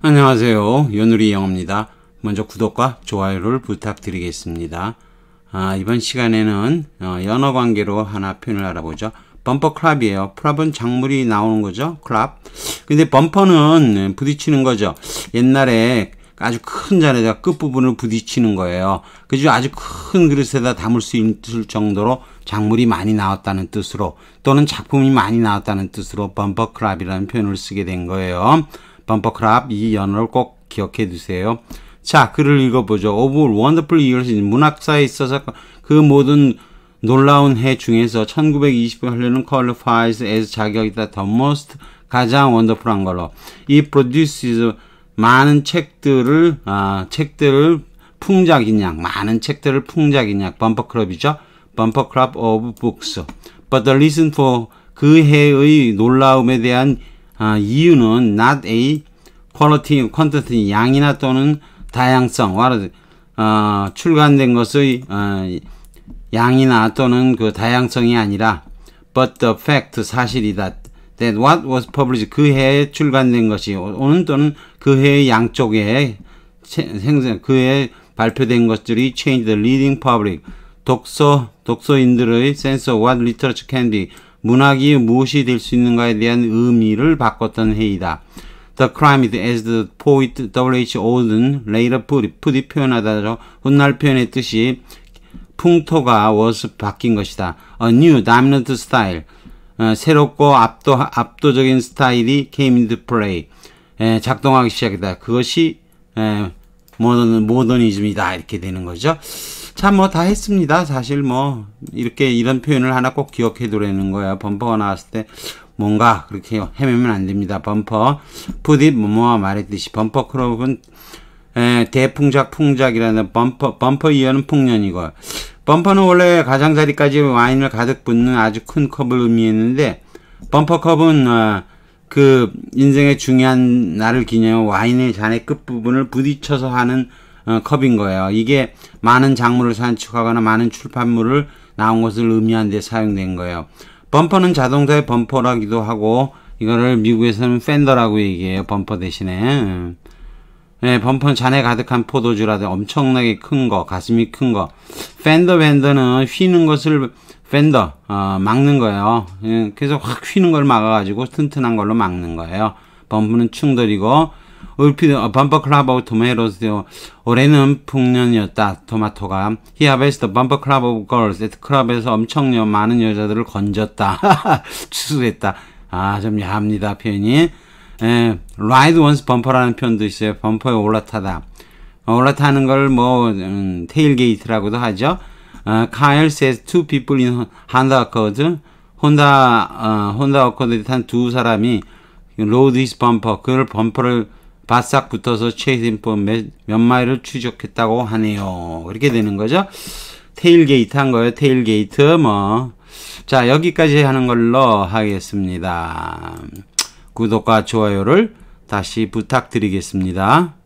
안녕하세요. 연우리 영어입니다. 먼저 구독과 좋아요를 부탁드리겠습니다. 아, 이번 시간에는 어, 연어 관계로 하나 표현을 알아보죠. 범퍼 클럽이에요. 클럽은 작물이 나오는 거죠. 클럽. 근데 범퍼는 네, 부딪히는 거죠. 옛날에 아주 큰 잔에다 끝부분을 부딪히는 거예요. 그죠? 아주 큰 그릇에다 담을 수 있을 정도로 작물이 많이 나왔다는 뜻으로 또는 작품이 많이 나왔다는 뜻으로 범퍼 클럽이라는 표현을 쓰게 된 거예요. 범퍼클럽 이 연어를 꼭 기억해 두세요. 자, 글을 읽어보죠. Of Wonderful Years 문학사에 있어서 그 모든 놀라운 해 중에서 1928년은 qualifies as 자격이다. The most 가장 wonderful한 걸로. 이 produces 많은 책들을, 아, 책들을 풍작인 양, 많은 책들을 풍작인 양, 범퍼클럽이죠. 범퍼클럽 of books. But listen for 그 해의 놀라움에 대한 아, 이유는 not a quality content 양이나 또는 다양성 what, 어, 출간된 것의 어, 양이나 또는 그 다양성이 아니라 but the fact 사실이다 that what was published 그 해에 출간된 것이 오는 또는 그 해의 양쪽에 생생 그 해에 발표된 것들이 change the leading public 독서 독서인들의 sense of what literature can be 문학이 무엇이 될 수 있는가에 대한 의미를 바꿨던 해이다. The crime as the poet W.H. Auden later put it, put it 표현하다죠. 훗날 표현의 뜻이 풍토가 was 바뀐 것이다. A new dominant style. 어, 새롭고 압도, 압도적인 스타일이 came into play. 에, 작동하기 시작했다. 그것이 에, 모던, 모더니즘이다 이렇게 되는 거죠. 참 뭐 다 했습니다. 사실 뭐 이렇게 이런 표현을 하나 꼭 기억해 두라는 거야. 범퍼가 나왔을 때 뭔가 그렇게 헤매면 안 됩니다. 범퍼 푸딧 모모와 말했듯이 범퍼 크롭은 에, 대풍작 풍작이라는 범퍼 범퍼 이어는 풍년이고 범퍼는 원래 가장자리까지 와인을 가득 붓는 아주 큰 컵을 의미했는데 범퍼 컵은 어, 그 인생의 중요한 날을 기념해 와인의 잔의 끝부분을 부딪혀서 하는 어, 컵인 거예요. 이게 많은 작물을 산축하거나 많은 출판물을 나온 것을 의미하데 사용된 거예요. 범퍼는 자동차의 범퍼라기도 하고 이거를 미국에서는 팬더라고 얘기해요. 범퍼 대신에. 네, 범퍼는 잔에 가득한 포도주라든 엄청나게 큰 거, 가슴이 큰 거. 팬더 밴더는 휘는 것을 팬더 어, 막는 거예요. 예, 그래확 휘는 걸 막아가지고 튼튼한 걸로 막는 거예요. 범프는 충돌이고 얼핏 어, 범퍼 클럽 오브 토마토스 올해는 풍년이었다. 토마토가 히 하베스트 범퍼 클럽 오브 걸스 클럽에서 엄청 많은 여자들을 건졌다. 추수했다. 아좀 야합니다 표현이. 에, 예, ride once 범퍼라는 표현도 있어요. 범퍼에 올라타다. 올라타는 걸뭐 음, 테일게이트라고도 하죠. Uh, Kyle says two people in Honda Accord. 혼다 어, 혼다 어코드에 탄 두 사람이 로드 히스 범퍼 그걸 범퍼를 바싹 붙어서 체인포 몇, 몇 마일을 추적했다고 하네요. 그렇게 되는 거죠. 테일게이트 한 거예요. 테일게이트 뭐. 자 여기까지 하는 걸로 하겠습니다. 구독과 좋아요를 다시 부탁드리겠습니다.